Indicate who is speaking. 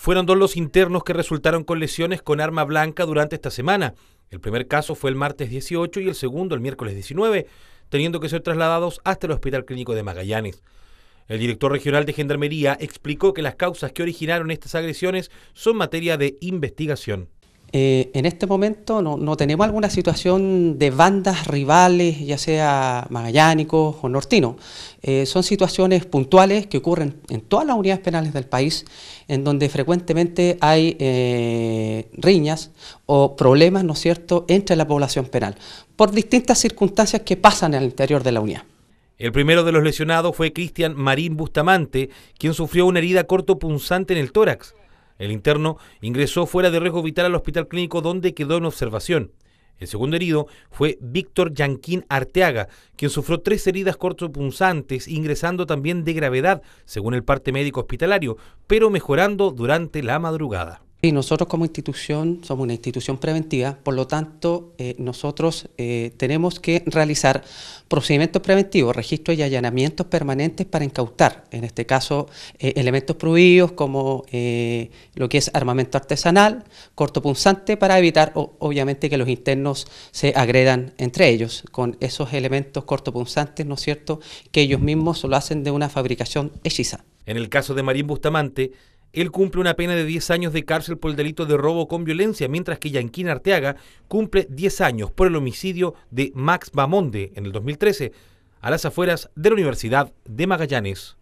Speaker 1: Fueron dos los internos que resultaron con lesiones con arma blanca durante esta semana. El primer caso fue el martes 18 y el segundo el miércoles 19, teniendo que ser trasladados hasta el Hospital Clínico de Magallanes. El director regional de Gendarmería explicó que las causas que originaron estas agresiones son materia de investigación.
Speaker 2: Eh, en este momento no, tenemos alguna situación de bandas rivales, ya sea magallánicos o nortinos. Eh, son situaciones puntuales que ocurren en todas las unidades penales del país, en donde frecuentemente hay eh, riñas o problemas, ¿no es cierto?, entre la población penal, por distintas circunstancias que pasan al interior de la unidad.
Speaker 1: El primero de los lesionados fue Cristian Marín Bustamante, quien sufrió una herida cortopunzante en el tórax. El interno ingresó fuera de riesgo vital al hospital clínico donde quedó en observación. El segundo herido fue Víctor Yanquín Arteaga, quien sufrió tres heridas cortopunzantes, ingresando también de gravedad, según el parte médico hospitalario, pero mejorando
Speaker 2: durante la madrugada. ...y nosotros como institución somos una institución preventiva, por lo tanto eh, nosotros eh, tenemos que realizar procedimientos preventivos, registros y allanamientos permanentes para incautar, en este caso, eh, elementos prohibidos como lo que es armamento artesanal, cortopunzante, para evitar obviamente que los internos se agredan entre ellos con esos elementos cortopunzantes, ¿no es cierto?, que ellos mismos lo hacen de una fabricación hechiza. En el
Speaker 1: caso de Marín Bustamante, él cumple una pena de 10 años de cárcel por el delito de robo con violencia, mientras que Yanquín Arteaga cumple 10 años por el homicidio de Max Bamonde en el 2013, a las afueras de la Universidad de Magallanes.